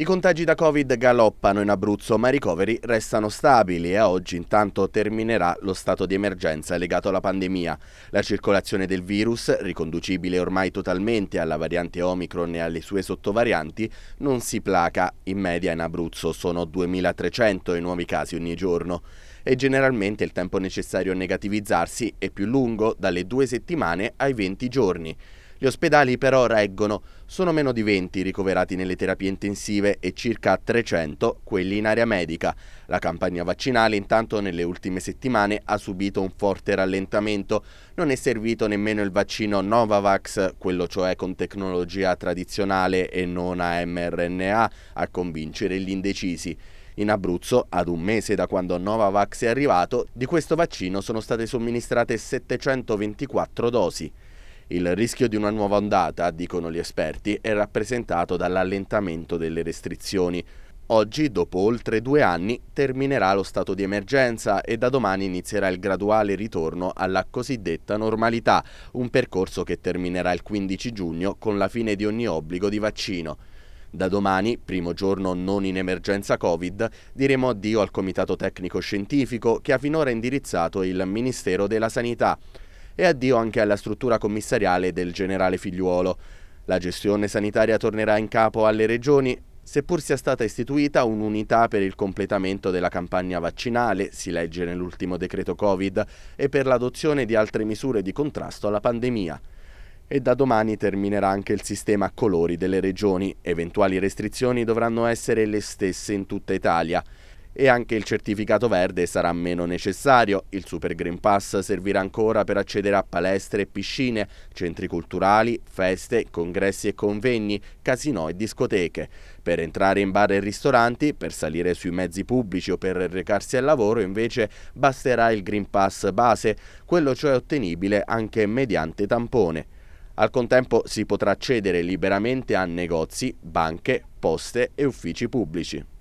I contagi da Covid galoppano in Abruzzo, ma i ricoveri restano stabili e a oggi intanto terminerà lo stato di emergenza legato alla pandemia. La circolazione del virus, riconducibile ormai totalmente alla variante Omicron e alle sue sottovarianti, non si placa. In media in Abruzzo sono 2.300 i nuovi casi ogni giorno e generalmente il tempo necessario a negativizzarsi è più lungo, dalle due settimane ai 20 giorni. Gli ospedali però reggono, sono meno di 20 ricoverati nelle terapie intensive e circa 300 quelli in area medica. La campagna vaccinale intanto nelle ultime settimane ha subito un forte rallentamento. Non è servito nemmeno il vaccino Novavax, quello cioè con tecnologia tradizionale e non a mRNA, a convincere gli indecisi. In Abruzzo, ad un mese da quando Novavax è arrivato, di questo vaccino sono state somministrate 724 dosi. Il rischio di una nuova ondata, dicono gli esperti, è rappresentato dall'allentamento delle restrizioni. Oggi, dopo oltre due anni, terminerà lo stato di emergenza e da domani inizierà il graduale ritorno alla cosiddetta normalità, un percorso che terminerà il 15 giugno con la fine di ogni obbligo di vaccino. Da domani, primo giorno non in emergenza Covid, diremo addio al Comitato Tecnico Scientifico che ha finora indirizzato il Ministero della Sanità e addio anche alla struttura commissariale del generale figliuolo. La gestione sanitaria tornerà in capo alle regioni, seppur sia stata istituita un'unità per il completamento della campagna vaccinale, si legge nell'ultimo decreto Covid, e per l'adozione di altre misure di contrasto alla pandemia e da domani terminerà anche il sistema a colori delle regioni. Eventuali restrizioni dovranno essere le stesse in tutta Italia e anche il certificato verde sarà meno necessario. Il Super Green Pass servirà ancora per accedere a palestre e piscine, centri culturali, feste, congressi e convegni, casino e discoteche. Per entrare in bar e ristoranti, per salire sui mezzi pubblici o per recarsi al lavoro invece basterà il Green Pass base, quello cioè ottenibile anche mediante tampone. Al contempo si potrà accedere liberamente a negozi, banche, poste e uffici pubblici.